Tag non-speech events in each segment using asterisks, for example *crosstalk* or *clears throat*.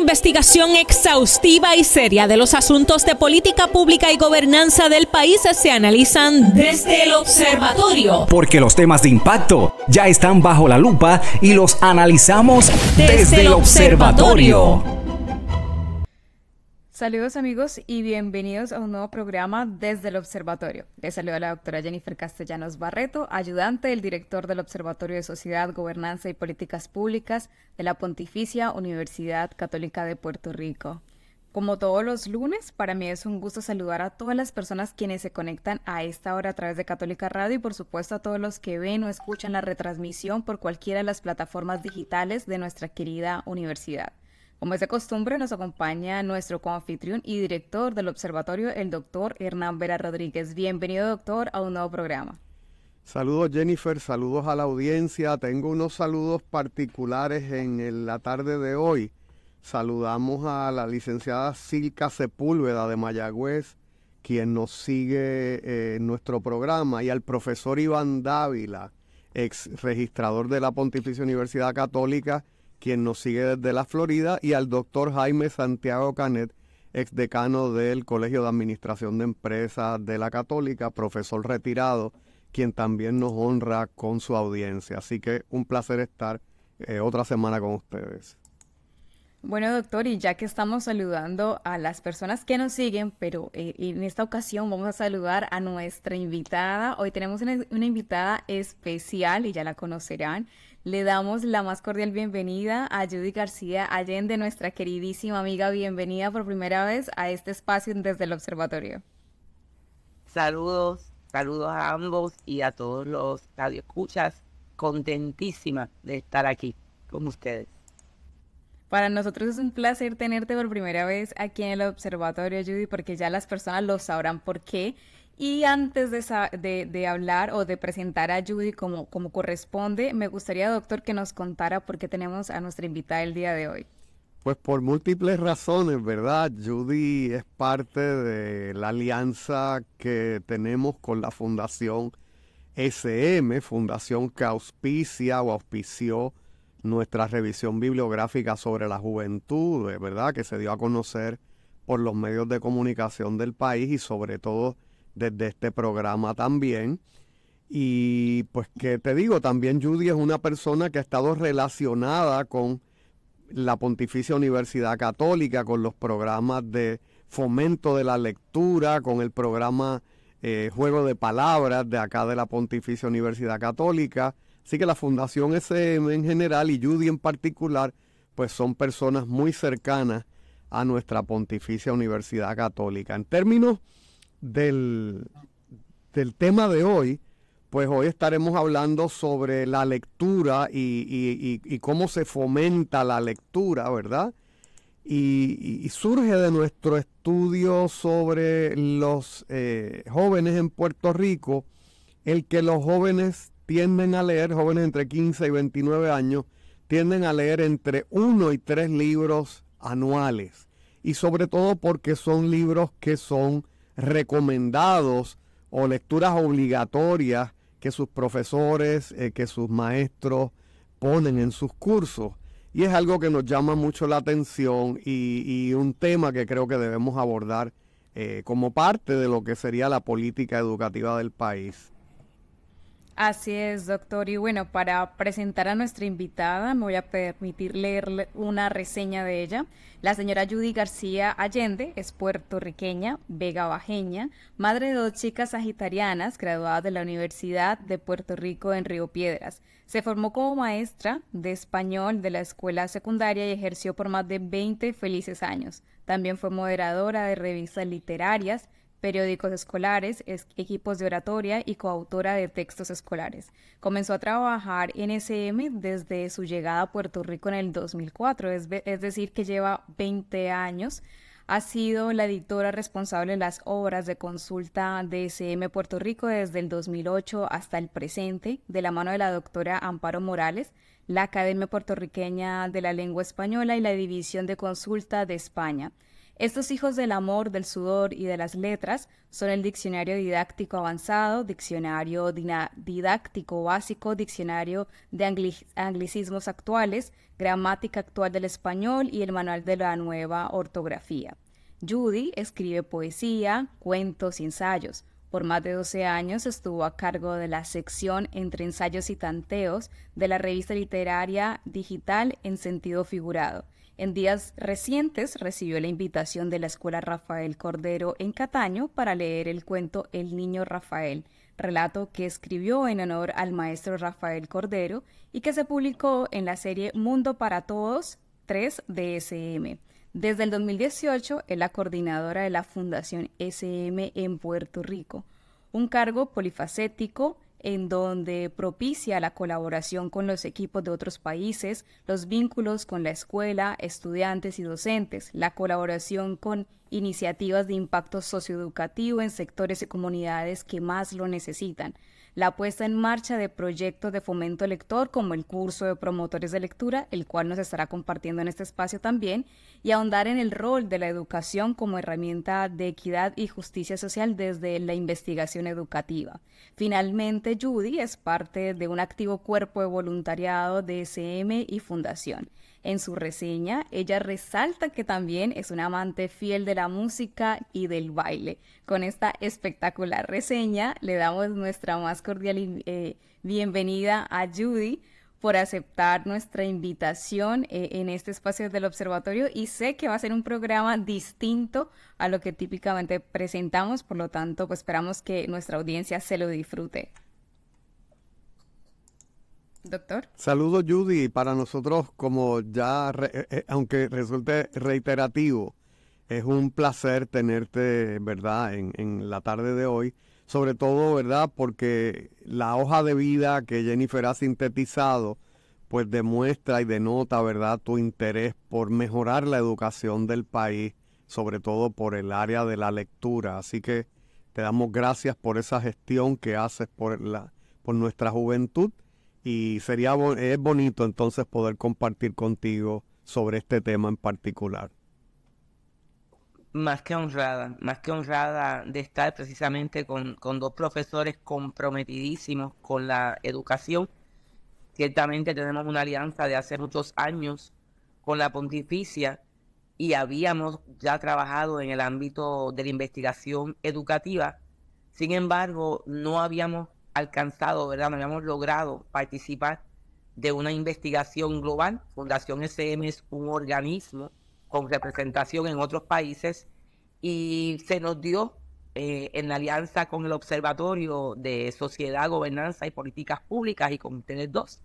investigación exhaustiva y seria de los asuntos de política pública y gobernanza del país se analizan desde el observatorio. Porque los temas de impacto ya están bajo la lupa y los analizamos desde, el observatorio. Saludos amigos y bienvenidos a un nuevo programa desde el Observatorio. Les saluda la doctora Jennifer Castellanos Barreto, ayudante del director del Observatorio de Sociedad, Gobernanza y Políticas Públicas de la Pontificia Universidad Católica de Puerto Rico. Como todos los lunes, para mí es un gusto saludar a todas las personas quienes se conectan a esta hora a través de Católica Radio y por supuesto a todos los que ven o escuchan la retransmisión por cualquiera de las plataformas digitales de nuestra querida universidad. Como es de costumbre, nos acompaña nuestro coanfitrión y director del observatorio, el doctor Hernán Vera Rodríguez. Bienvenido, doctor, a un nuevo programa. Saludos Jennifer, saludos a la audiencia. Tengo unos saludos particulares en la tarde de hoy. Saludamos a la licenciada Silca Sepúlveda de Mayagüez, quien nos sigue eh, en nuestro programa, y al profesor Iván Dávila, ex registrador de la Pontificia Universidad Católica, quien nos sigue desde la Florida, y al doctor Jaime Santiago Canet, exdecano del Colegio de Administración de Empresas de la Católica, profesor retirado, quien también nos honra con su audiencia. Así que un placer estar eh, otra semana con ustedes. Bueno, doctor, y ya que estamos saludando a las personas que nos siguen, pero eh, en esta ocasión vamos a saludar a nuestra invitada. Hoy tenemos una invitada especial y ya la conocerán. Le damos la más cordial bienvenida a Judy García Allende, nuestra queridísima amiga. Bienvenida por primera vez a este espacio desde el observatorio. Saludos, saludos a ambos y a todos los radioescuchas. Contentísima de estar aquí con ustedes. Para nosotros es un placer tenerte por primera vez aquí en el observatorio, Judy, porque ya las personas lo sabrán por qué y antes de, hablar o de presentar a Judy como, como corresponde, me gustaría, doctor, que nos contara por qué tenemos a nuestra invitada el día de hoy. Pues por múltiples razones, ¿verdad? Judy es parte de la alianza que tenemos con la Fundación SM, fundación que auspicia o auspició nuestra revisión bibliográfica sobre la juventud, ¿verdad? Que se dio a conocer por los medios de comunicación del país y sobre todo desde este programa también. Y pues que te digo, también Judy es una persona que ha estado relacionada con la Pontificia Universidad Católica, con los programas de fomento de la lectura, con el programa eh, Juego de Palabras de acá de la Pontificia Universidad Católica. Así que la Fundación SM en general y Judy en particular, pues son personas muy cercanas a nuestra Pontificia Universidad Católica. En términos del, tema de hoy, pues hoy estaremos hablando sobre la lectura y, cómo se fomenta la lectura, ¿verdad? Y, surge de nuestro estudio sobre los eh, jóvenes en Puerto Rico, el que los jóvenes tienden a leer, jóvenes entre 15 y 29 años, tienden a leer entre uno y tres libros anuales. Y sobre todo porque son libros que son recomendados o lecturas obligatorias que sus profesores, eh, que sus maestros ponen en sus cursos. Y es algo que nos llama mucho la atención y, un tema que creo que debemos abordar eh, como parte de lo que sería la política educativa del país. Así es, doctor. Y bueno, para presentar a nuestra invitada, me voy a permitir leer una reseña de ella. La señora Judy García Allende es puertorriqueña, vega bajeña, madre de dos chicas sagitarianas graduadas de la Universidad de Puerto Rico en Río Piedras. Se formó como maestra de español de la escuela secundaria y ejerció por más de 20 felices años. También fue moderadora de revistas literarias, periódicos escolares, equipos de oratoria y coautora de textos escolares. Comenzó a trabajar en SM desde su llegada a Puerto Rico en el 2004, es, decir, que lleva 20 años. Ha sido la editora responsable de las obras de consulta de SM Puerto Rico desde el 2008 hasta el presente, de la mano de la doctora Amparo Morales, la Academia Puertorriqueña de la Lengua Española y la División de Consulta de España. Estos hijos del amor, del sudor y de las letras son el diccionario didáctico avanzado, diccionario didáctico básico, diccionario de anglicismos actuales, gramática actual del español y el manual de la nueva ortografía. Judy escribe poesía, cuentos y ensayos. Por más de 12 años estuvo a cargo de la sección entre ensayos y tanteos de la revista literaria digital en sentido figurado en días recientes recibió la invitación de la Escuela Rafael Cordero en Cataño para leer el cuento El Niño Rafael, relato que escribió en honor al maestro Rafael Cordero y que se publicó en la serie Mundo para Todos 3 de SM. Desde el 2018 es la coordinadora de la Fundación SM en Puerto Rico, un cargo polifacético en donde propicia la colaboración con los equipos de otros países, los vínculos con la escuela, estudiantes y docentes, la colaboración con iniciativas de impacto socioeducativo en sectores y comunidades que más lo necesitan la puesta en marcha de proyectos de fomento lector como el curso de promotores de lectura, el cual nos estará compartiendo en este espacio también, y ahondar en el rol de la educación como herramienta de equidad y justicia social desde la investigación educativa. Finalmente, Judy es parte de un activo cuerpo de voluntariado de SM y Fundación. En su reseña, ella resalta que también es una amante fiel de la música y del baile. Con esta espectacular reseña, le damos nuestra más cordial eh, bienvenida a Judy por aceptar nuestra invitación eh, en este espacio del observatorio y sé que va a ser un programa distinto a lo que típicamente presentamos, por lo tanto, pues esperamos que nuestra audiencia se lo disfrute. Doctor. Saludos, Judy. Para nosotros, como ya, eh, eh, aunque resulte reiterativo, es un placer tenerte, ¿verdad?, en, en, la tarde de hoy. Sobre todo, ¿verdad?, porque la hoja de vida que Jennifer ha sintetizado, pues demuestra y denota, ¿verdad?, tu interés por mejorar la educación del país, sobre todo por el área de la lectura. Así que te damos gracias por esa gestión que haces por, la, por nuestra juventud y sería es bonito entonces poder compartir contigo sobre este tema en particular. Más que honrada, más que honrada de estar precisamente con, con dos profesores comprometidísimos con la educación. Ciertamente tenemos una alianza de hace muchos años con la pontificia y habíamos ya trabajado en el ámbito de la investigación educativa. Sin embargo, no habíamos alcanzado, ¿verdad? No habíamos logrado participar de una investigación global. Fundación SM es un organismo con representación en otros países y se nos dio eh, en alianza con el Observatorio de Sociedad, Gobernanza y Políticas Públicas y con ustedes dos,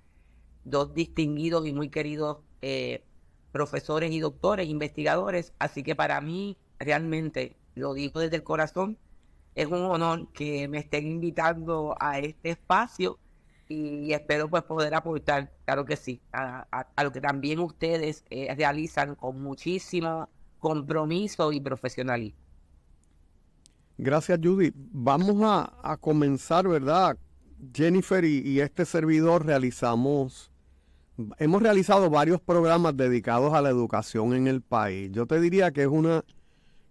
dos distinguidos y muy queridos eh, profesores y doctores, investigadores. Así que para mí, realmente, lo digo desde el corazón, es un honor que me estén invitando a este espacio y espero pues poder aportar, claro que sí, a, lo que también ustedes eh, realizan con muchísimo compromiso y profesionalismo. Gracias Judy. Vamos a, comenzar, ¿verdad? Jennifer y, este servidor realizamos, hemos realizado varios programas dedicados a la educación en el país. Yo te diría que es una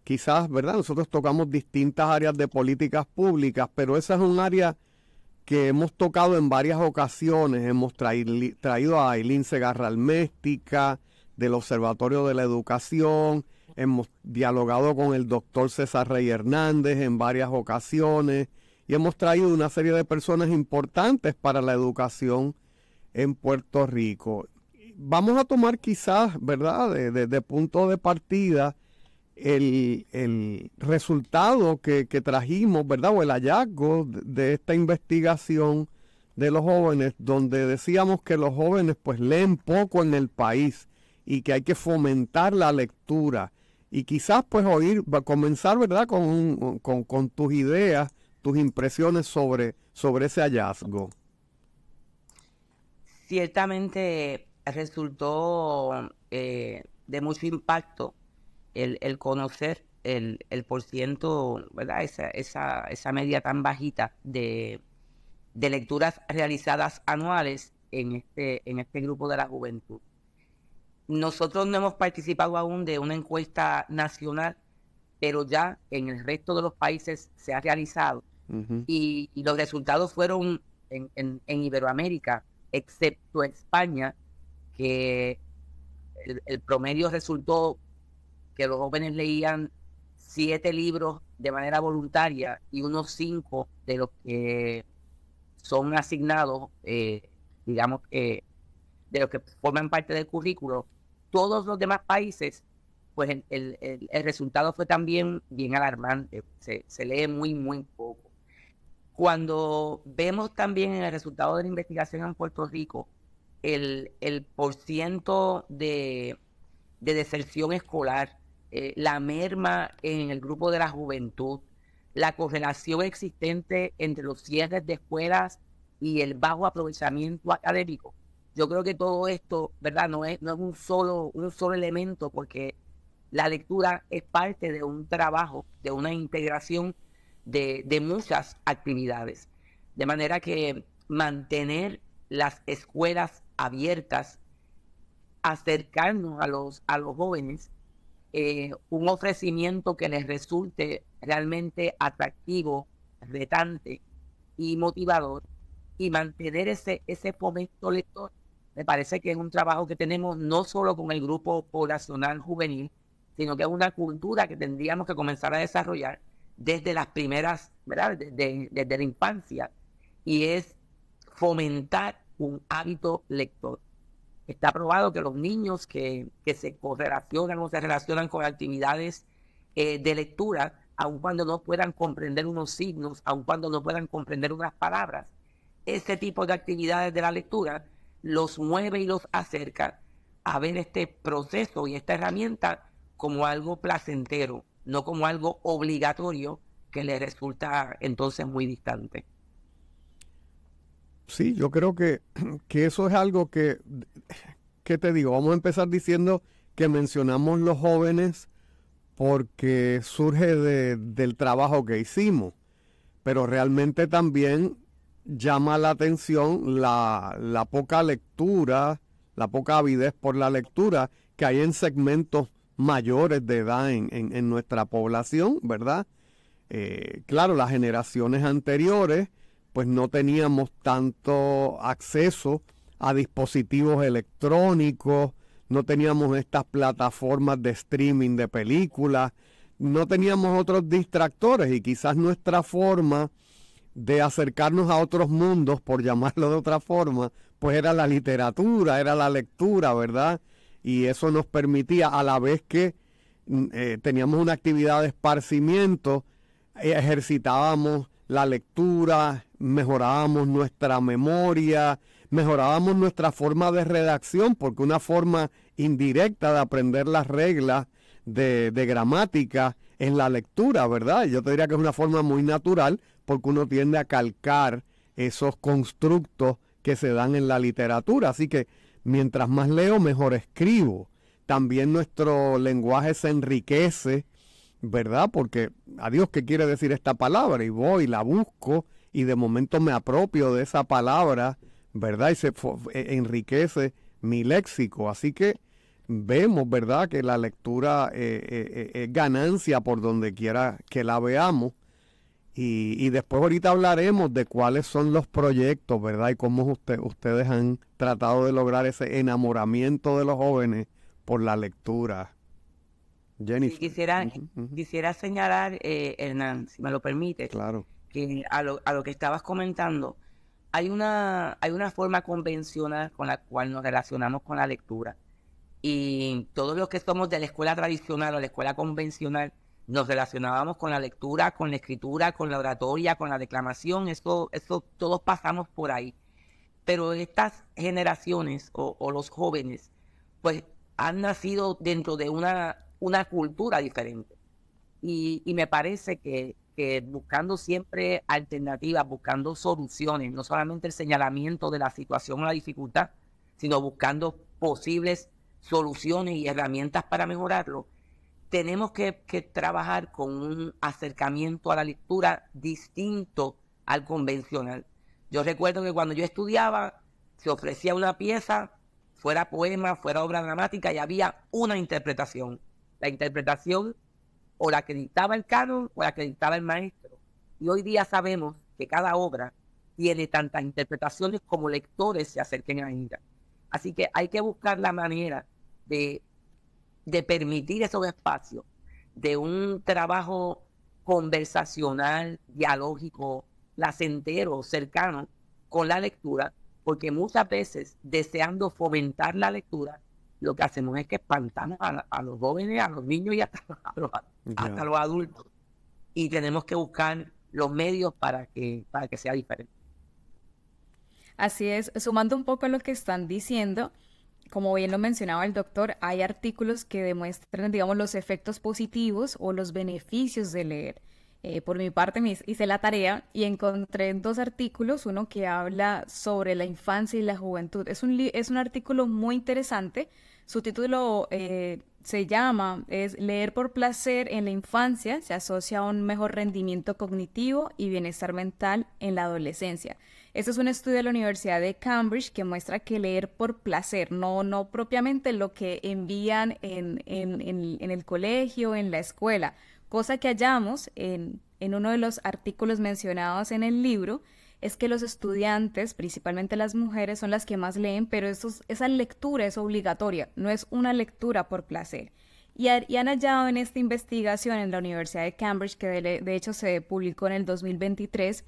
quizás, ¿verdad? Nosotros tocamos distintas áreas de políticas públicas, pero esa es un área que hemos tocado en varias ocasiones. Hemos traído, a Ailín Segarra Alméstica del Observatorio de la Educación. Hemos dialogado con el doctor César Rey Hernández en varias ocasiones y hemos traído una serie de personas importantes para la educación en Puerto Rico. Vamos a tomar quizás, ¿verdad?, Desde punto de partida el, resultado que, trajimos, ¿verdad? O el hallazgo de, esta investigación de los jóvenes, donde decíamos que los jóvenes pues leen poco en el país y que hay que fomentar la lectura y quizás pues oír, comenzar, ¿verdad? Con, tus ideas, tus impresiones sobre, sobre ese hallazgo. Ciertamente resultó eh, de mucho impacto el, conocer el, el por ciento, ¿verdad? Esa, media tan bajita de, lecturas realizadas anuales en este, en este grupo de la juventud. Nosotros no hemos participado aún de una encuesta nacional, pero ya en el resto de los países se ha realizado. y, los resultados fueron en, Iberoamérica, excepto España, que el promedio resultó que los jóvenes leían siete libros de manera voluntaria y unos cinco de los que son asignados, eh, digamos, de los que forman parte del currículo, todos los demás países, pues el, resultado fue también bien alarmante, se, lee muy, muy poco. Cuando vemos también en el resultado de la investigación en Puerto Rico, el, el por ciento de, de deserción escolar eh, la merma en el grupo de la juventud, la correlación existente entre los cierres de escuelas y el bajo aprovechamiento académico. Yo creo que todo esto, ¿verdad? No es, un, solo, un solo elemento porque la lectura es parte de un trabajo, de una integración de, de muchas actividades. De manera que mantener las escuelas abiertas, acercarnos a los, a los jóvenes eh, un ofrecimiento que les resulte realmente atractivo, retante y motivador y mantener ese, ese fomento lector. Me parece que es un trabajo que tenemos no solo con el grupo poblacional juvenil, sino que es una cultura que tendríamos que comenzar a desarrollar desde las primeras, ¿verdad? desde, desde la infancia, y es fomentar un hábito lector. Está probado que los niños que, se correlacionan o se relacionan con actividades eh, de lectura, aun cuando no puedan comprender unos signos, aun cuando no puedan comprender unas palabras, ese tipo de actividades de la lectura los mueve y los acerca a ver este proceso y esta herramienta como algo placentero, no como algo obligatorio que le resulta entonces muy distante. Sí, yo creo *clears throat* que, eso es algo que, te digo? Vamos a empezar diciendo que mencionamos los jóvenes porque surge del trabajo que hicimos, pero realmente también llama la atención la, poca lectura, la poca avidez por la lectura que hay en segmentos mayores de edad en, nuestra población, ¿verdad? Eh, claro, las generaciones anteriores pues no teníamos tanto acceso a dispositivos electrónicos, no teníamos estas plataformas de streaming de películas, no teníamos otros distractores y quizás nuestra forma de acercarnos a otros mundos, por llamarlo de otra forma, pues era la literatura, era la lectura, ¿verdad? Y eso nos permitía, a la vez que mm, eh, teníamos una actividad de esparcimiento, ejercitábamos la lectura, mejorábamos nuestra memoria, mejorábamos nuestra forma de redacción, porque una forma indirecta de aprender las reglas de, de gramática es la lectura, ¿verdad? Yo te diría que es una forma muy natural, porque uno tiende a calcar esos constructos que se dan en la literatura. Así que mientras más leo, mejor escribo. También nuestro lenguaje se enriquece, ¿verdad? Porque, adiós, ¿qué quiere decir esta palabra? Y voy, la busco y de momento me apropio de esa palabra, ¿verdad? Y se e, enriquece mi léxico. Así que vemos, ¿verdad?, que la lectura eh, eh, eh, es ganancia por donde quiera que la veamos. Y, después ahorita hablaremos de cuáles son los proyectos, ¿verdad? Y cómo usted, ustedes han tratado de lograr ese enamoramiento de los jóvenes por la lectura. Jennifer. quisiera, quisiera señalar, Hernán, si me lo permite. Claro a lo, que estabas comentando, hay una, hay una forma convencional con la cual nos relacionamos con la lectura. Y todos los que somos de la escuela tradicional o la escuela convencional, nos relacionábamos con la lectura, con la escritura, con la oratoria, con la declamación, eso, eso todos pasamos por ahí. Pero estas generaciones o, los jóvenes, pues han nacido dentro de una, una cultura diferente. y me parece que, que buscando siempre alternativas, buscando soluciones, no solamente el señalamiento de la situación o la dificultad, sino buscando posibles soluciones y herramientas para mejorarlo, tenemos que, trabajar con un acercamiento a la lectura distinto al convencional. Yo recuerdo que cuando yo estudiaba, se ofrecía una pieza, fuera poema, fuera obra dramática, y había una interpretación. La interpretación o la que el canon o la que el maestro. Y hoy día sabemos que cada obra tiene tantas interpretaciones como lectores se acerquen a ella. Así que hay que buscar la manera de, de permitir esos espacios de un trabajo conversacional, dialógico, placentero, cercano con la lectura, porque muchas veces deseando fomentar la lectura, lo que hacemos es que espantamos a, los jóvenes, a los niños y hasta, a los, adultos. Y tenemos que buscar los medios para que, para que sea diferente. Así es, sumando un poco a lo que están diciendo, como bien lo mencionaba el doctor, hay artículos que demuestran, digamos, los efectos positivos o los beneficios de leer. Eh, por mi parte hice la tarea y encontré dos artículos, uno que habla sobre la infancia y la juventud. Es un, artículo muy interesante, su título eh, se llama es Leer por placer en la infancia se asocia a un mejor rendimiento cognitivo y bienestar mental en la adolescencia. Este es un estudio de la Universidad de Cambridge que muestra que leer por placer, no, no propiamente lo que envían en, en, en el colegio, en la escuela, cosa que hallamos en, uno de los artículos mencionados en el libro es que los estudiantes, principalmente las mujeres, son las que más leen, pero esa lectura es obligatoria, no es una lectura por placer. Y, han hallado en esta investigación en la Universidad de Cambridge, que de, hecho se publicó en el 2023,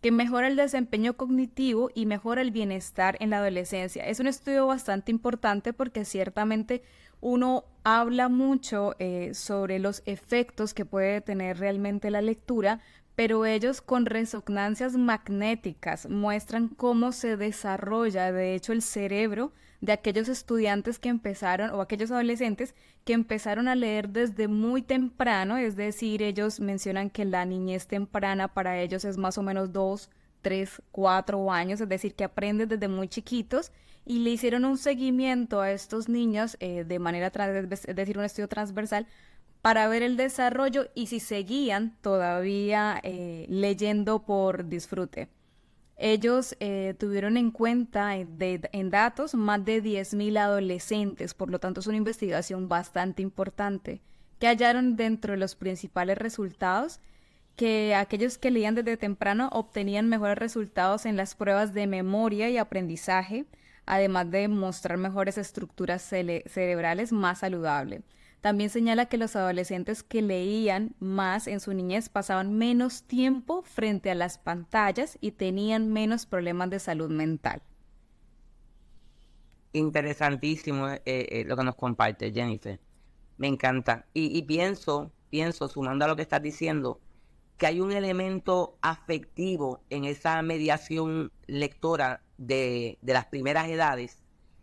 que mejora el desempeño cognitivo y mejora el bienestar en la adolescencia. Es un estudio bastante importante porque ciertamente uno habla mucho eh, sobre los efectos que puede tener realmente la lectura, pero ellos con resonancias magnéticas muestran cómo se desarrolla, de hecho, el cerebro de aquellos estudiantes que empezaron o aquellos adolescentes que empezaron a leer desde muy temprano, es decir, ellos mencionan que la niñez temprana para ellos es más o menos dos, tres, cuatro años, es decir, que aprende desde muy chiquitos y le hicieron un seguimiento a estos niños eh, de manera, es decir, un estudio transversal para ver el desarrollo y si seguían todavía eh, leyendo por disfrute. Ellos eh, tuvieron en cuenta en datos más de 10.000 adolescentes, por lo tanto es una investigación bastante importante, que hallaron dentro de los principales resultados que aquellos que leían desde temprano obtenían mejores resultados en las pruebas de memoria y aprendizaje, además de mostrar mejores estructuras cerebrales más saludables. También señala que los adolescentes que leían más en su niñez pasaban menos tiempo frente a las pantallas y tenían menos problemas de salud mental. Interesantísimo eh, eh, eh, lo que nos comparte Jennifer. Me encanta. Y, pienso, pienso, sumando a lo que estás diciendo, que hay un elemento afectivo en esa mediación lectora de, las primeras edades,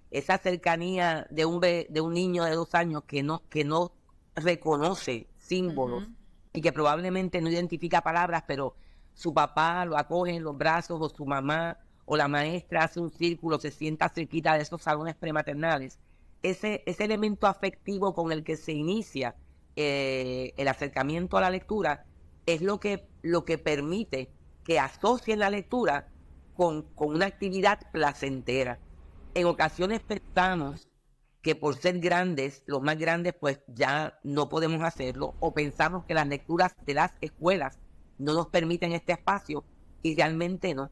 esa cercanía de un, de un niño de dos años que no, que no reconoce símbolos y que probablemente no identifica palabras, pero su papá lo acoge en los brazos o su mamá o la maestra hace un círculo, se sienta cerquita de esos salones prematernales. Ese, ese elemento afectivo con el que se inicia eh, el acercamiento a la lectura es lo que, lo que permite que asocien la lectura con, una actividad placentera. En ocasiones pensamos que por ser grandes, los más grandes, pues ya no podemos hacerlo, o pensamos que las lecturas de las escuelas no nos permiten este espacio, y realmente no.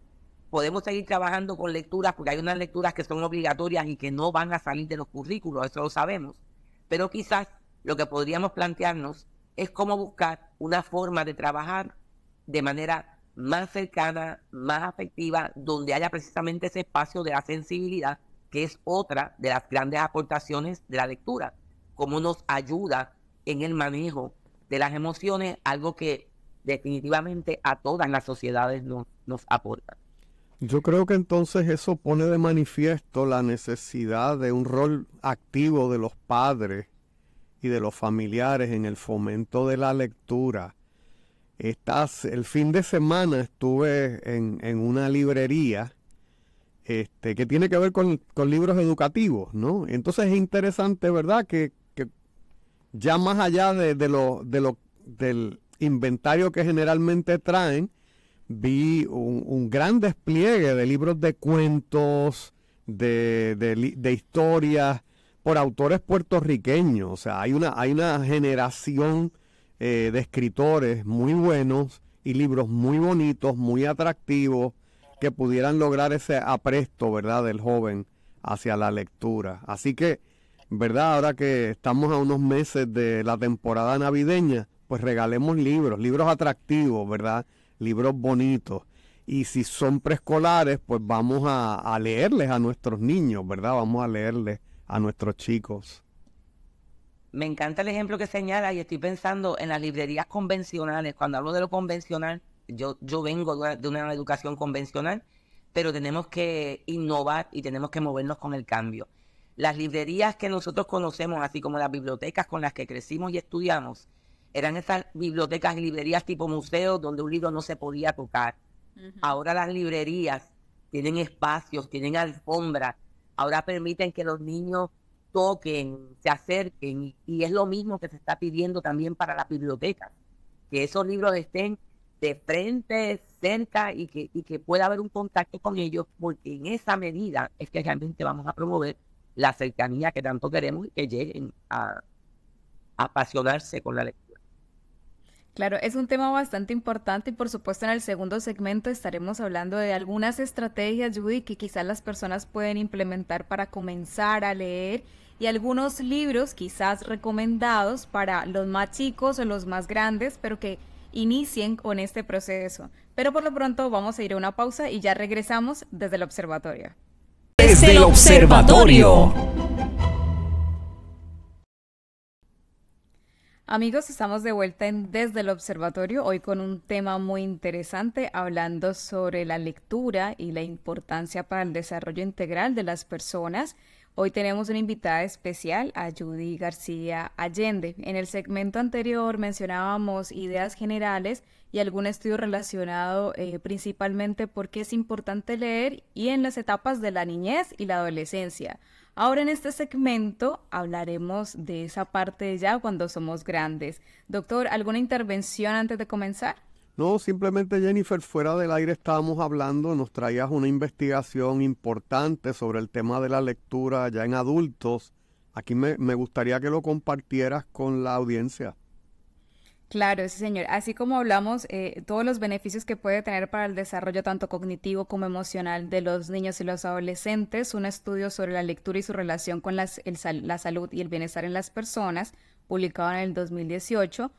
Podemos seguir trabajando con lecturas, porque hay unas lecturas que son obligatorias y que no van a salir de los currículos, eso lo sabemos. Pero quizás lo que podríamos plantearnos es cómo buscar una forma de trabajar de manera más cercana, más afectiva, donde haya precisamente ese espacio de la sensibilidad, que es otra de las grandes aportaciones de la lectura, cómo nos ayuda en el manejo de las emociones, algo que definitivamente a todas las sociedades nos aporta. Yo creo que entonces eso pone de manifiesto la necesidad de un rol activo de los padres y de los familiares en el fomento de la lectura Estás, el fin de semana estuve en, una librería este, que tiene que ver con, libros educativos, ¿no? Entonces es interesante, ¿verdad? Que, ya más allá de, de, lo, del inventario que generalmente traen, vi un, gran despliegue de libros de cuentos, de, de, historias, por autores puertorriqueños. O sea, hay una, hay una generación eh, de escritores muy buenos y libros muy bonitos, muy atractivos, que pudieran lograr ese apresto, ¿verdad?, del joven hacia la lectura. Así que, ¿verdad? Ahora que estamos a unos meses de la temporada navideña, pues regalemos libros, libros atractivos, ¿verdad? Libros bonitos. Y si son preescolares, pues vamos a, a leerles a nuestros niños, ¿verdad? Vamos a leerles a nuestros chicos me encanta el ejemplo que señala y estoy pensando en las librerías convencionales. Cuando hablo de lo convencional, yo, yo vengo de una, educación convencional, pero tenemos que innovar y tenemos que movernos con el cambio. Las librerías que nosotros conocemos, así como las bibliotecas con las que crecimos y estudiamos, eran esas bibliotecas y librerías tipo museo donde un libro no se podía tocar. Ahora las librerías tienen espacios, tienen alfombras, ahora permiten que los niños toquen, se acerquen, y, es lo mismo que se está pidiendo también para las bibliotecas, que esos libros estén de frente, cerca y que, que pueda haber un contacto con ellos, porque en esa medida es que realmente vamos a promover la cercanía que tanto queremos y que lleguen a, apasionarse con la lectura. Claro, es un tema bastante importante y por supuesto en el segundo segmento estaremos hablando de algunas estrategias, Judy, que quizás las personas pueden implementar para comenzar a leer y algunos libros quizás recomendados para los más chicos o los más grandes, pero que inicien con este proceso. Pero por lo pronto vamos a ir a una pausa y ya regresamos desde el observatorio. Desde el observatorio. Amigos, estamos de vuelta en Desde el Observatorio, hoy con un tema muy interesante, hablando sobre la lectura y la importancia para el desarrollo integral de las personas. Hoy tenemos una invitada especial, a Judy García Allende. En el segmento anterior mencionábamos ideas generales y algún estudio relacionado eh, principalmente porque es importante leer y en las etapas de la niñez y la adolescencia. Ahora en este segmento hablaremos de esa parte ya cuando somos grandes. Doctor, ¿alguna intervención antes de comenzar? No, simplemente Jennifer, fuera del aire estábamos hablando, nos traías una investigación importante sobre el tema de la lectura ya en adultos. Aquí me, gustaría que lo compartieras con la audiencia. Claro, sí, señor. Así como hablamos, eh, todos los beneficios que puede tener para el desarrollo tanto cognitivo como emocional de los niños y los adolescentes, un estudio sobre la lectura y su relación con la salud y el bienestar en las personas, publicado en el 2018,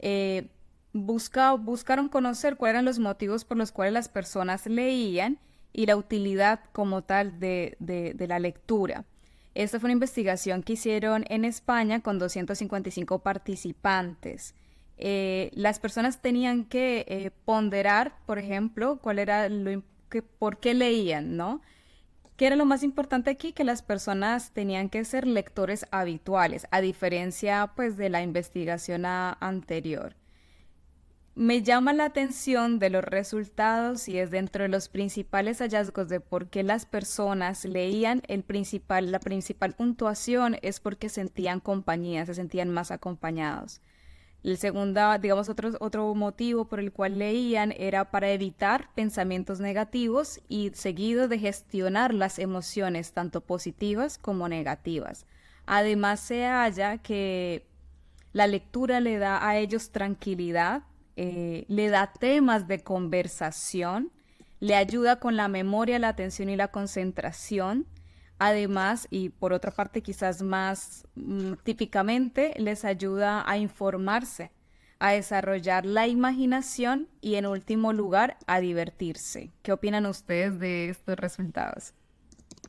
eh, buscaron conocer cuáles eran los motivos por los cuales las personas leían y la utilidad como tal de, la lectura. Esta fue una investigación que hicieron en España con 255 participantes. Eh, las personas tenían que eh, ponderar, por ejemplo, cuál era lo que, por qué leían, ¿no? ¿Qué era lo más importante aquí? Que las personas tenían que ser lectores habituales, a diferencia pues de la investigación anterior. Me llama la atención de los resultados y es dentro de los principales hallazgos de por qué las personas leían el principal, la principal puntuación es porque sentían compañía, se sentían más acompañados. El segundo, digamos, otro, otro motivo por el cual leían era para evitar pensamientos negativos y seguido de gestionar las emociones tanto positivas como negativas. Además se halla que la lectura le da a ellos tranquilidad eh, le da temas de conversación, le ayuda con la memoria, la atención y la concentración. Además, y por otra parte quizás más mm, típicamente, les ayuda a informarse, a desarrollar la imaginación y en último lugar a divertirse. ¿Qué opinan ustedes de estos resultados?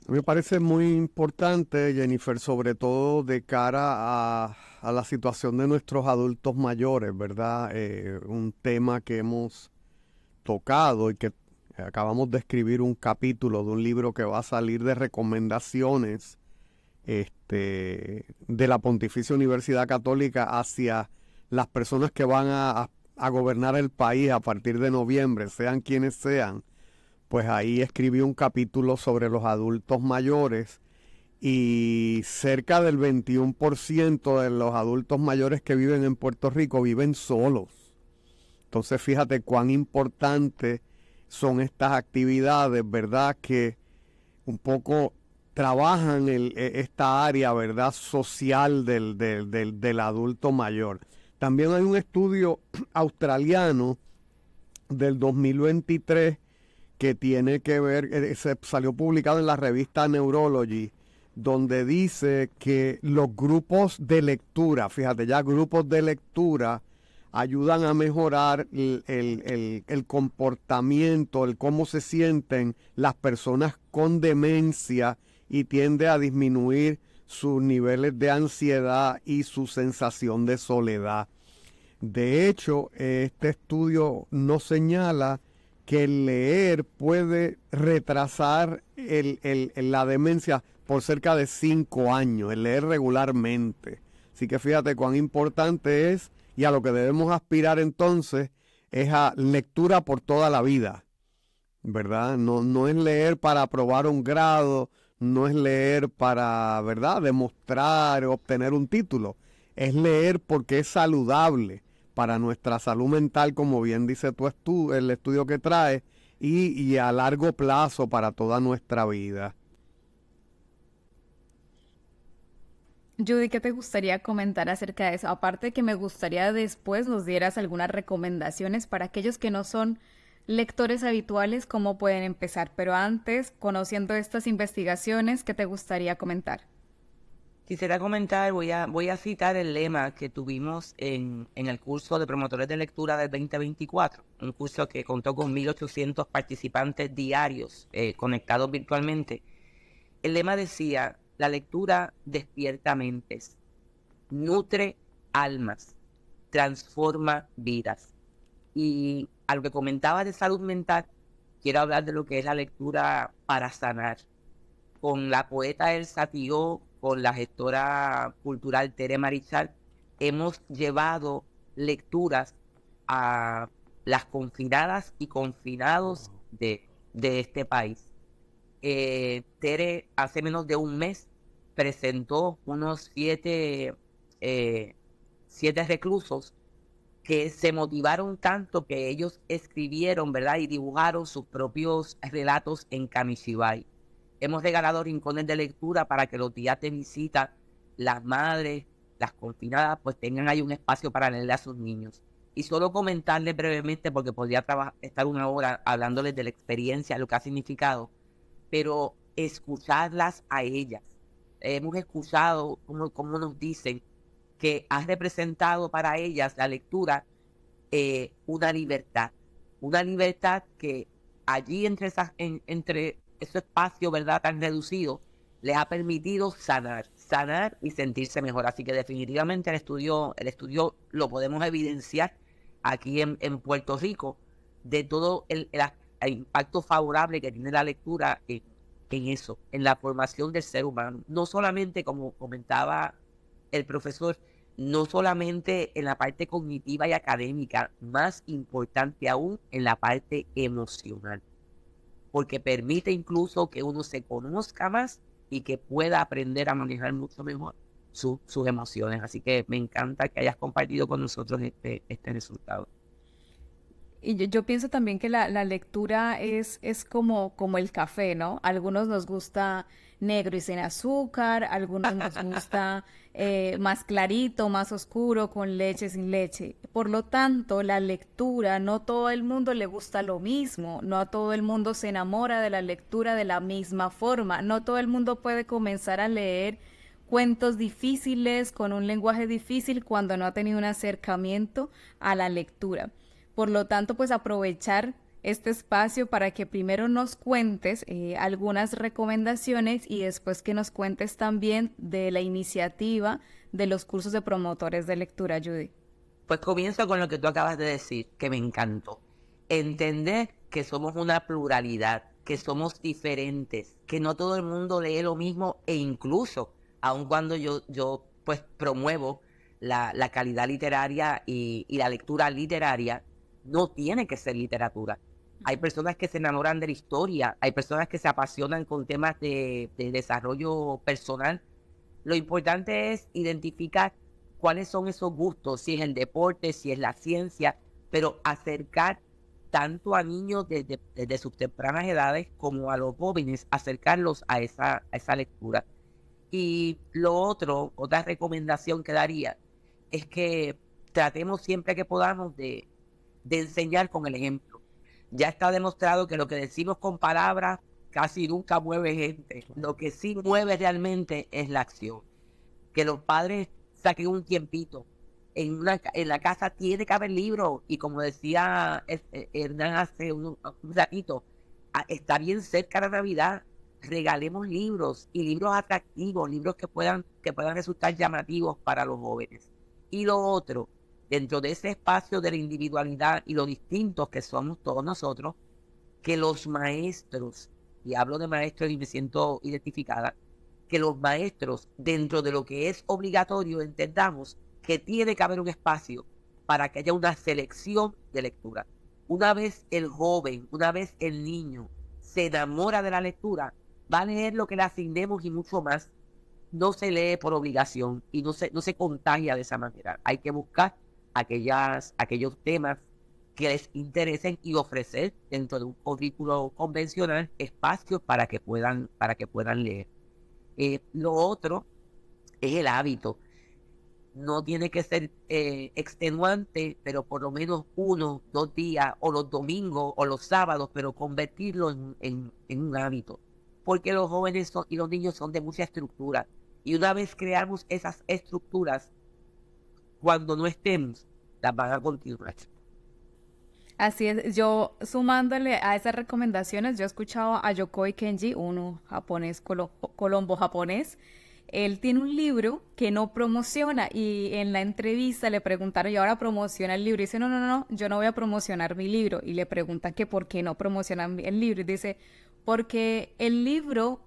me parece muy importante, Jennifer, sobre todo de cara a a la situación de nuestros adultos mayores, ¿verdad? Eh, un tema que hemos tocado y que acabamos de escribir un capítulo de un libro que va a salir de recomendaciones este, de la Pontificia Universidad Católica hacia las personas que van a, a gobernar el país a partir de noviembre, sean quienes sean. Pues ahí escribí un capítulo sobre los adultos mayores y cerca del 21% de los adultos mayores que viven en Puerto Rico viven solos. Entonces fíjate cuán importante son estas actividades, ¿verdad? Que un poco trabajan e, esta área, ¿verdad? Social del, adulto mayor. También hay un estudio *clears throat* australiano del 2023 que tiene que ver, eh, se salió publicado en la revista Neurology, donde dice que los grupos de lectura, fíjate ya, grupos de lectura ayudan a mejorar el, comportamiento, el cómo se sienten las personas con demencia y tiende a disminuir sus niveles de ansiedad y su sensación de soledad. De hecho, este estudio nos señala que el leer puede retrasar la demencia por cerca de cinco años, es leer regularmente. Así que fíjate cuán importante es y a lo que debemos aspirar entonces es a lectura por toda la vida, ¿verdad? No, es leer para aprobar un grado, no es leer para, ¿verdad?, demostrar, obtener un título. Es leer porque es saludable para nuestra salud mental, como bien dice tu estu el estudio que trae, y a largo plazo para toda nuestra vida. Judy, ¿qué te gustaría comentar acerca de eso? Aparte que me gustaría después nos dieras algunas recomendaciones para aquellos que no son lectores habituales, cómo pueden empezar. Pero antes, conociendo estas investigaciones, ¿qué te gustaría comentar? Quisiera comentar, voy a, voy a citar el lema que tuvimos en, el curso de promotores de lectura del 2024, un curso que contó con 1.800 participantes diarios eh, conectados virtualmente. El lema decía, la lectura despierta mentes, nutre almas, transforma vidas. Y a lo que comentaba de salud mental, quiero hablar de lo que es la lectura para sanar. Con la poeta Elsa Tío, con la gestora cultural Tere Marichal, hemos llevado lecturas a las confinadas y confinados de, este país. Eh, Tere hace menos de un mes presentó unos siete, eh, siete reclusos que se motivaron tanto que ellos escribieron, ¿verdad? Y dibujaron sus propios relatos en Kamishibai. Hemos regalado rincones de lectura para que los días de visita, las madres, las confinadas, pues tengan ahí un espacio para leerle a sus niños. Y solo comentarles brevemente, porque podría estar una hora hablándoles de la experiencia, lo que ha significado, pero escucharlas a ellas, hemos escuchado, como, como nos dicen, que ha representado para ellas la lectura eh, una libertad, una libertad que allí entre, esas, entre ese espacio ¿verdad? tan reducido les ha permitido sanar, sanar y sentirse mejor. Así que definitivamente el estudio, el estudio lo podemos evidenciar aquí en, en Puerto Rico de todo el, impacto favorable que tiene la lectura en eso, en la formación del ser humano. No solamente, como comentaba el profesor, no solamente en la parte cognitiva y académica, más importante aún en la parte emocional, porque permite incluso que uno se conozca más y que pueda aprender a manejar mucho mejor sus emociones. Así que me encanta que hayas compartido con nosotros este, este resultado. Y yo, pienso también que la, la lectura es, es como, como el café, ¿no? Algunos nos gusta negro y sin azúcar, algunos nos gusta *laughs* eh, más clarito, más oscuro, con leche, sin leche. Por lo tanto, la lectura, no todo el mundo le gusta lo mismo, no a todo el mundo se enamora de la lectura de la misma forma, no todo el mundo puede comenzar a leer cuentos difíciles con un lenguaje difícil cuando no ha tenido un acercamiento a la lectura. Por lo tanto, pues aprovechar este espacio para que primero nos cuentes eh, algunas recomendaciones y después que nos cuentes también de la iniciativa de los cursos de promotores de lectura, Judy. Pues comienzo con lo que tú acabas de decir, que me encantó. Entender que somos una pluralidad, que somos diferentes, que no todo el mundo lee lo mismo e incluso, aun cuando yo, yo pues promuevo la, calidad literaria y la lectura literaria, no tiene que ser literatura. Hay personas que se enamoran de la historia, hay personas que se apasionan con temas de, desarrollo personal. Lo importante es identificar cuáles son esos gustos, si es el deporte, si es la ciencia, pero acercar tanto a niños desde, sus tempranas edades como a los jóvenes, acercarlos a esa, a esa lectura. Y lo otro, otra recomendación que daría, es que tratemos siempre que podamos de de enseñar con el ejemplo. Ya está demostrado que lo que decimos con palabras casi nunca mueve gente. Lo que sí mueve realmente es la acción. Que los padres saquen un tiempito. En, una, en la casa tiene que haber libros y como decía eh, eh, Hernán hace un, ratito, ah, está bien cerca la Navidad, regalemos libros y libros atractivos, libros que puedan, que puedan resultar llamativos para los jóvenes. Y lo otro, dentro de ese espacio de la individualidad y lo distintos que somos todos nosotros, que los maestros, y hablo de maestros y me siento identificada, que los maestros, dentro de lo que es obligatorio, entendamos que tiene que haber un espacio para que haya una selección de lectura. Una vez el joven, una vez el niño se enamora de la lectura, va a leer lo que le asignemos y mucho más. No se lee por obligación y no se, no se contagia de esa manera. Hay que buscar aquellas, aquellos temas que les interesen y ofrecer dentro de un currículo convencional espacios para que puedan, para que puedan leer. Eh, lo otro es el hábito. No tiene que ser eh, extenuante, pero por lo menos uno, dos días, o los domingos, o los sábados, pero convertirlo en, un hábito. Porque los jóvenes y los niños son de mucha estructura. Y una vez creamos esas estructuras, cuando no estemos, la van a continuar. Así es, yo sumándole a esas recomendaciones, yo he escuchado a Yokoi Kenji, uno japonés, colombo-japonés. Él tiene un libro que no promociona y en la entrevista le preguntaron, ¿y ahora promociona el libro? Y dice, no, no, no, yo no voy a promocionar mi libro. Y le preguntan que por qué no promocionan el libro. Y dice, porque el libro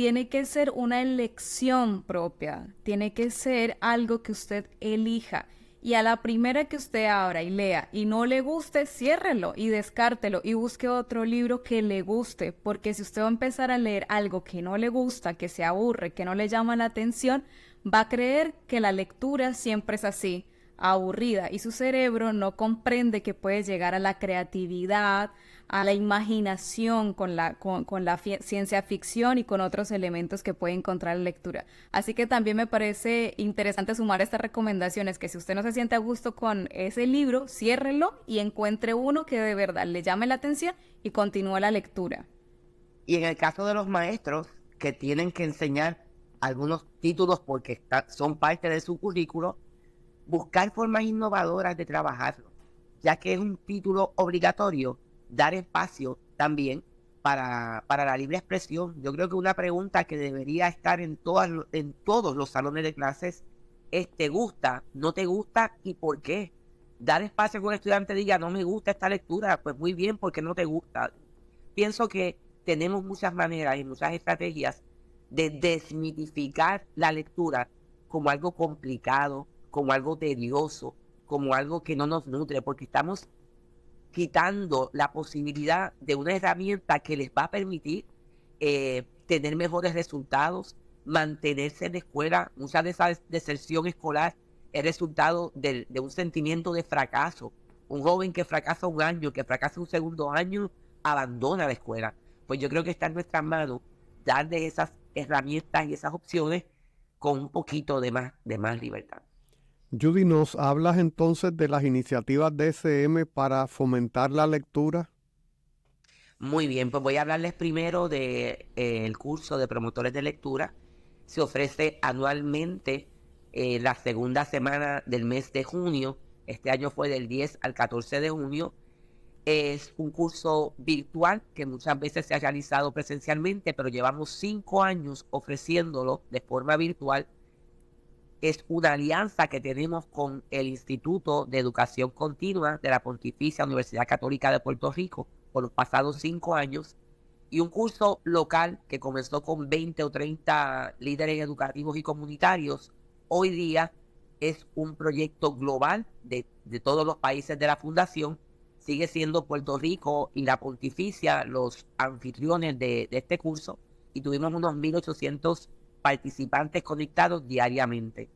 tiene que ser una elección propia, tiene que ser algo que usted elija. Y a la primera que usted abra y lea y no le guste, ciérrelo y descártelo y busque otro libro que le guste, porque si usted va a empezar a leer algo que no le gusta, que se aburre, que no le llama la atención, va a creer que la lectura siempre es así, aburrida, y su cerebro no comprende que puede llegar a la creatividad, a la imaginación con la, con, la ciencia ficción y con otros elementos que puede encontrar la lectura. Así que también me parece interesante sumar estas recomendaciones, que si usted no se siente a gusto con ese libro, ciérrelo y encuentre uno que de verdad le llame la atención y continúe la lectura. Y en el caso de los maestros que tienen que enseñar algunos títulos porque son parte de su currículo, buscar formas innovadoras de trabajarlo, ya que es un título obligatorio dar espacio también para, para, la libre expresión. Yo creo que una pregunta que debería estar en, todas, en todos los salones de clases es, ¿te gusta? ¿No te gusta? ¿Y por qué? Dar espacio a que un estudiante diga, no me gusta esta lectura, pues muy bien, porque no te gusta. Pienso que tenemos muchas maneras y muchas estrategias de desmitificar la lectura como algo complicado, como algo tedioso, como algo que no nos nutre, porque estamos quitando la posibilidad de una herramienta que les va a permitir eh, tener mejores resultados, mantenerse en la escuela. Mucha de esa deserción escolar es resultado de, un sentimiento de fracaso. Un joven que fracasa un año, que fracasa un segundo año, abandona la escuela. Pues yo creo que está en nuestras manos darle esas herramientas y esas opciones con un poquito de más, de más libertad. Judy, ¿nos hablas entonces de las iniciativas de SM para fomentar la lectura? Muy bien, pues voy a hablarles primero del de, eh, curso de promotores de lectura. Se ofrece anualmente eh, la segunda semana del mes de junio. Este año fue del 10 al 14 de junio. Es un curso virtual que muchas veces se ha realizado presencialmente, pero llevamos cinco años ofreciéndolo de forma virtual es una alianza que tenemos con el Instituto de Educación Continua de la Pontificia Universidad Católica de Puerto Rico por los pasados cinco años y un curso local que comenzó con 20 o 30 líderes educativos y comunitarios, hoy día es un proyecto global de, todos los países de la fundación. Sigue siendo Puerto Rico y la Pontificia los anfitriones de, de este curso y tuvimos unos 1.800 participantes conectados diariamente.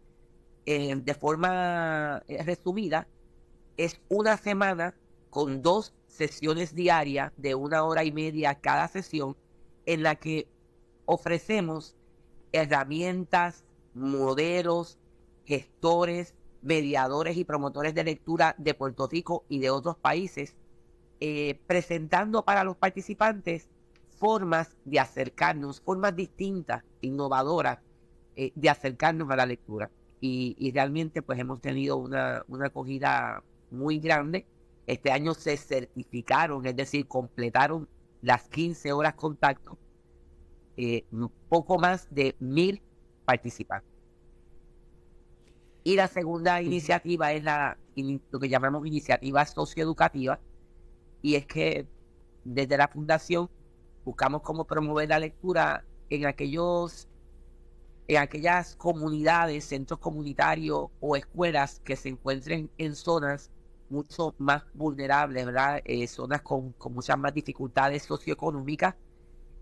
Eh, de forma eh, resumida, es una semana con dos sesiones diarias de una hora y media cada sesión en la que ofrecemos herramientas, modelos, gestores, mediadores y promotores de lectura de Puerto Rico y de otros países, eh, presentando para los participantes formas de acercarnos, formas distintas innovadora eh, de acercarnos a la lectura. Y, realmente pues hemos tenido una, acogida muy grande. Este año se certificaron, es decir, completaron las 15 horas contacto, eh, poco más de mil participantes. Y la segunda iniciativa es la, lo que llamamos iniciativa socioeducativa, y es que desde la fundación buscamos cómo promover la lectura en aquellos en aquellas comunidades, centros comunitarios o escuelas que se encuentren en zonas mucho más vulnerables, ¿verdad? Eh, zonas con, muchas más dificultades socioeconómicas.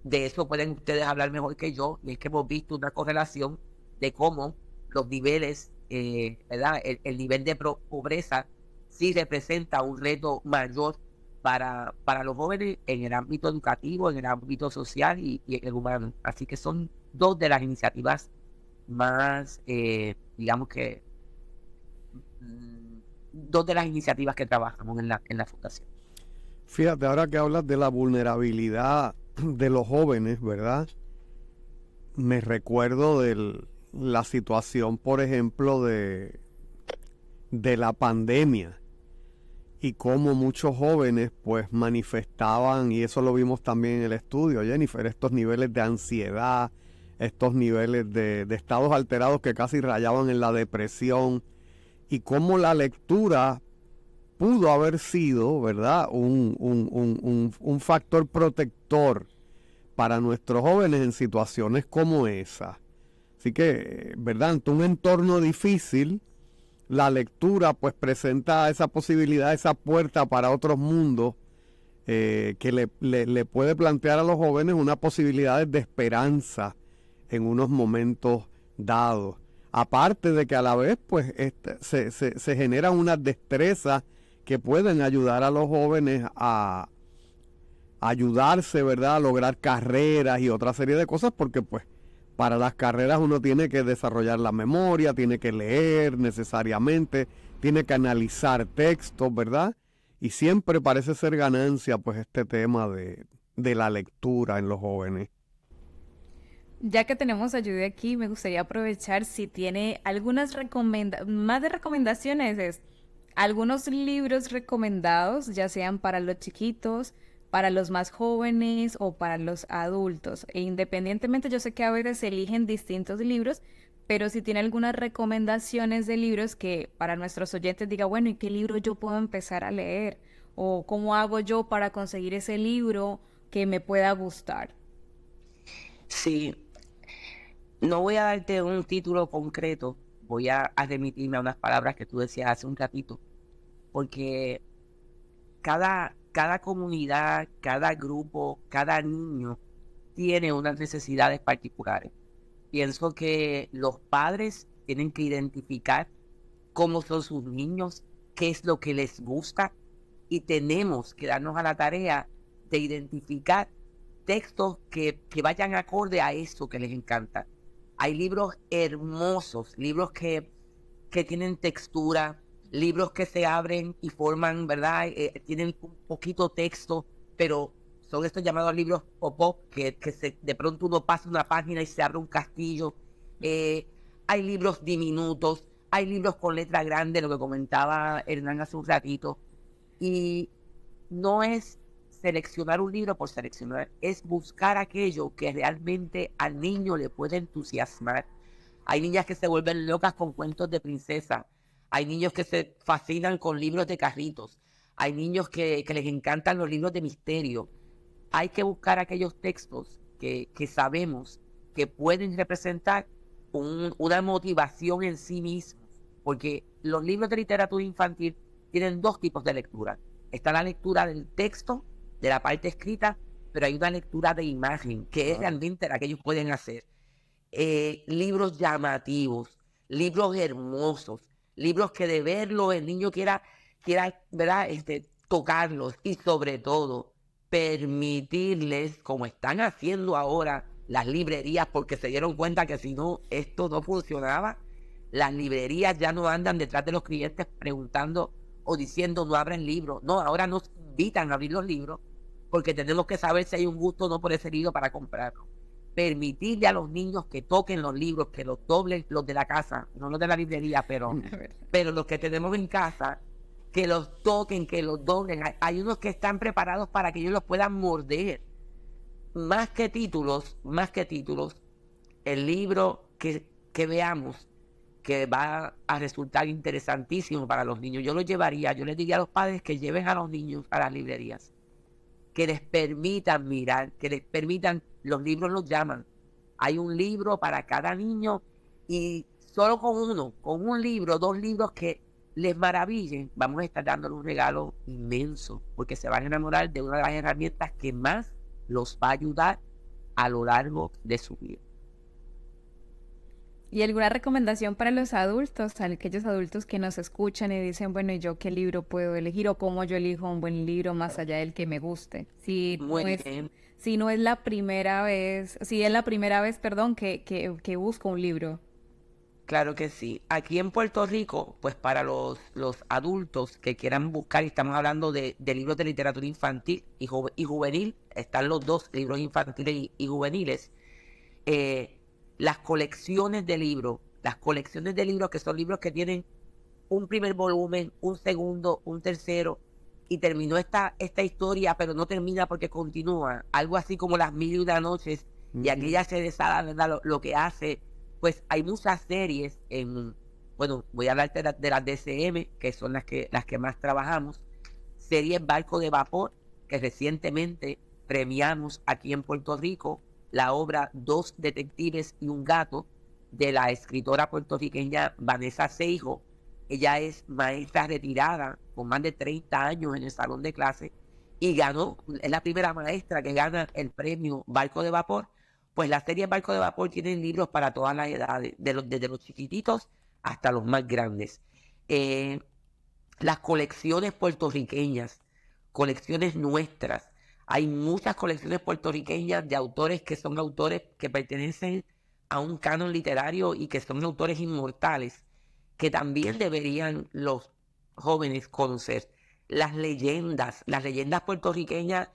De eso pueden ustedes hablar mejor que yo. Y es que hemos visto una correlación de cómo los niveles, eh, El, el nivel de pobreza sí representa un reto mayor para, para los jóvenes en el ámbito educativo, en el ámbito social y, el humano. Así que son dos de las iniciativas más, eh, digamos que, mm, dos de las iniciativas que trabajamos en la, en la fundación. Fíjate, ahora que hablas de la vulnerabilidad de los jóvenes, ¿verdad? Me recuerdo de la situación, por ejemplo, de, de la pandemia y cómo muchos jóvenes pues manifestaban, y eso lo vimos también en el estudio, Jennifer, estos niveles de ansiedad, estos niveles de, estados alterados que casi rayaban en la depresión, y cómo la lectura pudo haber sido, ¿verdad?, un, un, un, un factor protector para nuestros jóvenes en situaciones como esa. Así que, ¿verdad? un entorno difícil, la lectura pues presenta esa posibilidad, esa puerta para otros mundos eh, que le, puede plantear a los jóvenes unas posibilidades de esperanza en unos momentos dados. Aparte de que a la vez pues este, se, se, se generan unas destrezas que pueden ayudar a los jóvenes a ayudarse, ¿verdad? A lograr carreras y otra serie de cosas porque pues para las carreras uno tiene que desarrollar la memoria, tiene que leer necesariamente, tiene que analizar textos, ¿verdad? Y siempre parece ser ganancia pues este tema de, de la lectura en los jóvenes. Ya que tenemos ayuda aquí, me gustaría aprovechar si tiene algunas recomendaciones, más de recomendaciones, es algunos libros recomendados, ya sean para los chiquitos, para los más jóvenes o para los adultos. E independientemente, yo sé que a veces se eligen distintos libros, pero si tiene algunas recomendaciones de libros que para nuestros oyentes diga, bueno, ¿y qué libro yo puedo empezar a leer? ¿O cómo hago yo para conseguir ese libro que me pueda gustar? Sí, no voy a darte un título concreto, voy a, a remitirme a unas palabras que tú decías hace un ratito, porque cada cada comunidad, cada grupo, cada niño tiene unas necesidades particulares. Pienso que los padres tienen que identificar cómo son sus niños, qué es lo que les gusta y tenemos que darnos a la tarea de identificar textos que, vayan acorde a eso que les encanta. Hay libros hermosos, libros que tienen textura, libros que se abren y forman, ¿verdad? Eh, eh, tienen un poquito texto, pero son estos llamados libros pop-up que, de pronto uno pasa una página y se abre un castillo. Eh, hay libros diminutos, hay libros con letra grande, lo que comentaba Hernán hace un ratito. Y no es seleccionar un libro por seleccionar, es buscar aquello que realmente al niño le puede entusiasmar. Hay niñas que se vuelven locas con cuentos de princesa hay niños que se fascinan con libros de carritos. Hay niños que, les encantan los libros de misterio. Hay que buscar aquellos textos que, sabemos que pueden representar una motivación en sí mismos. Porque los libros de literatura infantil tienen dos tipos de lectura. Está la lectura del texto, de la parte escrita, pero hay una lectura de imagen, que es realmente la que ellos pueden hacer. Eh, libros llamativos, libros hermosos, libros que de verlo el niño quiera, quiera ¿verdad? Este, tocarlos y sobre todo permitirles, como están haciendo ahora las librerías, porque se dieron cuenta que si no, esto no funcionaba, las librerías ya no andan detrás de los clientes preguntando o diciendo no abren libros. No, ahora nos invitan a abrir los libros porque tenemos que saber si hay un gusto o no por ese libro para comprarlo permitirle a los niños que toquen los libros, que los doblen los de la casa, no los de la librería, pero, *laughs* pero los que tenemos en casa, que los toquen, que los doblen. Hay, unos que están preparados para que ellos los puedan morder. Más que títulos, más que títulos, el libro que, que veamos que va a resultar interesantísimo para los niños. Yo lo llevaría, yo les diría a los padres que lleven a los niños a las librerías que les permitan mirar, que les permitan, los libros los llaman. Hay un libro para cada niño y solo con uno, con un libro, dos libros que les maravillen, vamos a estar dándoles un regalo inmenso, porque se van a enamorar de una de las herramientas que más los va a ayudar a lo largo de su vida. ¿Y alguna recomendación para los adultos, aquellos adultos que nos escuchan y dicen, bueno, ¿y yo qué libro puedo elegir o cómo yo elijo un buen libro más allá del que me guste? Si no es, Si no es la primera vez, si es la primera vez, perdón, que, que, busco un libro. Claro que sí. Aquí en Puerto Rico, pues para los, adultos que quieran buscar, y estamos hablando de, libros de literatura infantil y, y, juvenil, están los dos libros infantiles y, juveniles. Eh, las colecciones de libros, las colecciones de libros que son libros que tienen un primer volumen, un segundo, un tercero, y terminó esta, esta historia, pero no termina porque continúa, algo así como las mil y una noches, y aquí ya se desala, Lo, que hace, pues hay muchas series en, bueno, voy a hablarte de, las DCM, que son las que, las que más trabajamos, series Barco de Vapor, que recientemente premiamos aquí en Puerto Rico la obra Dos detectives y un gato de la escritora puertorriqueña Vanessa Seijo. Ella es maestra retirada con más de 30 años en el salón de clase y ganó, es la primera maestra que gana el premio Barco de Vapor. Pues la serie Barco de Vapor tiene libros para todas las edades, desde los chiquititos hasta los más grandes. Eh, las colecciones puertorriqueñas, colecciones nuestras, hay muchas colecciones puertorriqueñas de autores que son autores que pertenecen a un canon literario y que son autores inmortales, que también deberían los jóvenes conocer. Las leyendas, las leyendas puertorriqueñas,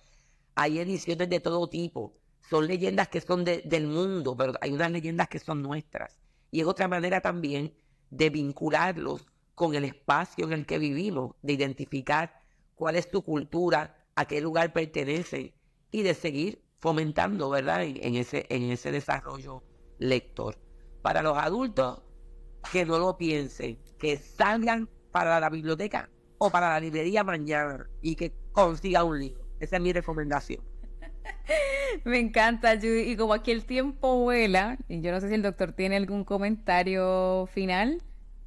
hay ediciones de todo tipo. Son leyendas que son del mundo, pero hay unas leyendas que son nuestras. Y es otra manera también de vincularlos con el espacio en el que vivimos, de identificar cuál es tu cultura, a qué lugar pertenecen y de seguir fomentando, ¿verdad? En, ese, en ese desarrollo lector. Para los adultos, que no lo piensen, que salgan para la biblioteca o para la librería mañana y que consigan un libro. Esa es mi recomendación. *laughs* Me encanta, Judy. Y como aquí el tiempo vuela, y yo no sé si el doctor tiene algún comentario final.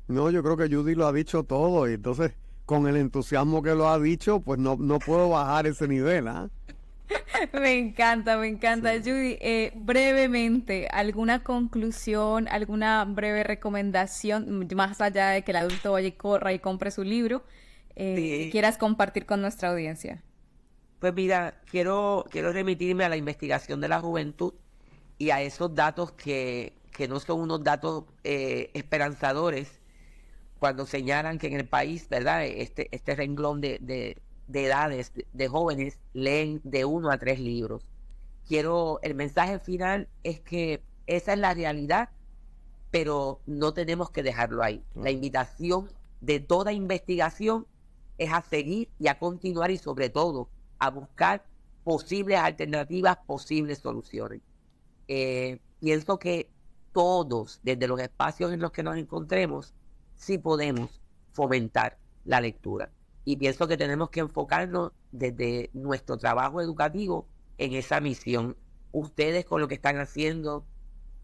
No, yo creo que Judy lo ha dicho todo. Y entonces, con el entusiasmo que lo ha dicho, pues no, puedo bajar ese nivel, ¿ah? *laughs* Me encanta, me encanta, Judy. Eh, brevemente, ¿alguna conclusión, alguna breve recomendación, más allá de que el adulto vaya y corra y compre su libro, eh, quieras compartir con nuestra audiencia? Pues mira, quiero, quiero remitirme a la investigación de la juventud y a esos datos que, que no son unos datos eh, esperanzadores cuando señalan que en el país, ¿verdad? Este, este renglón de, edades de jóvenes leen de uno a tres libros. Quiero, el mensaje final es que esa es la realidad, pero no tenemos que dejarlo ahí. La invitación de toda investigación es a seguir y a continuar y sobre todo a buscar posibles alternativas, posibles soluciones. Eh, pienso que todos, desde los espacios en los que nos encontremos, si podemos fomentar la lectura. Y pienso que tenemos que enfocarnos desde nuestro trabajo educativo en esa misión. Ustedes con lo que están haciendo,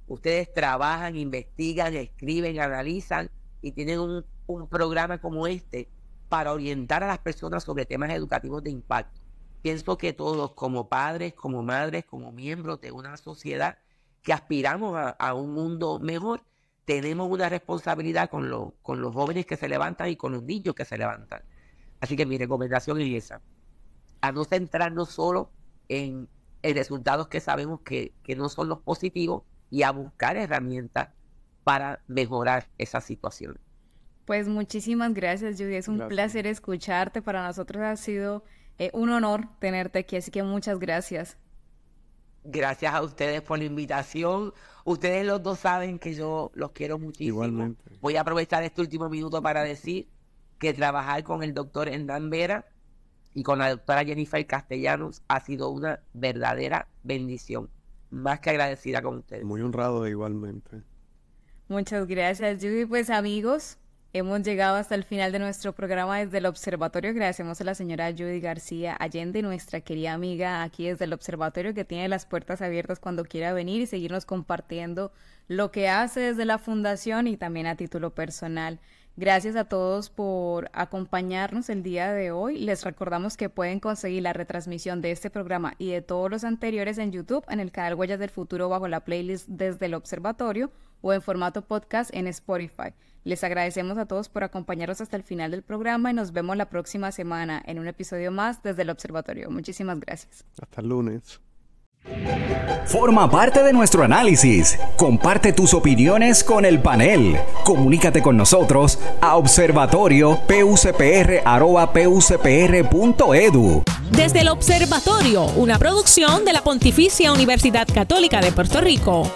ustedes trabajan, investigan, escriben, analizan y tienen un, programa como este para orientar a las personas sobre temas educativos de impacto. Pienso que todos, como padres, como madres, como miembros de una sociedad que aspiramos a, a un mundo mejor, tenemos una responsabilidad con, con los jóvenes que se levantan y con los niños que se levantan. Así que mi recomendación es esa, a no centrarnos solo en, en resultados que sabemos que, no son los positivos y a buscar herramientas para mejorar esa situación. Pues muchísimas gracias, Judy. Es un placer escucharte. Para nosotros ha sido eh, un honor tenerte aquí, así que muchas gracias. Gracias a ustedes por la invitación. Ustedes los dos saben que yo los quiero muchísimo. Igualmente. Voy a aprovechar este último minuto para decir que trabajar con el doctor Endan Vera y con la doctora Jennifer Castellanos ha sido una verdadera bendición. Más que agradecida con ustedes. Muy honrado igualmente. Muchas gracias, Yuy. Pues amigos, Hemos llegado hasta el final de nuestro programa desde el observatorio. Agradecemos a la señora Judy García Allende, nuestra querida amiga aquí desde el observatorio, que tiene las puertas abiertas cuando quiera venir y seguirnos compartiendo lo que hace desde la fundación y también a título personal. Gracias a todos por acompañarnos el día de hoy. Les recordamos que pueden conseguir la retransmisión de este programa y de todos los anteriores en YouTube, en el canal Huellas del Futuro bajo la playlist desde el observatorio o en formato podcast en Spotify. Les agradecemos a todos por acompañarnos hasta el final del programa y nos vemos la próxima semana en un episodio más desde el observatorio. Muchísimas gracias. Hasta el lunes. Forma parte de nuestro análisis. Comparte tus opiniones con el panel. Comunícate con nosotros a observatorio.pucpr.edu Desde el Observatorio, una producción de la Pontificia Universidad Católica de Puerto Rico.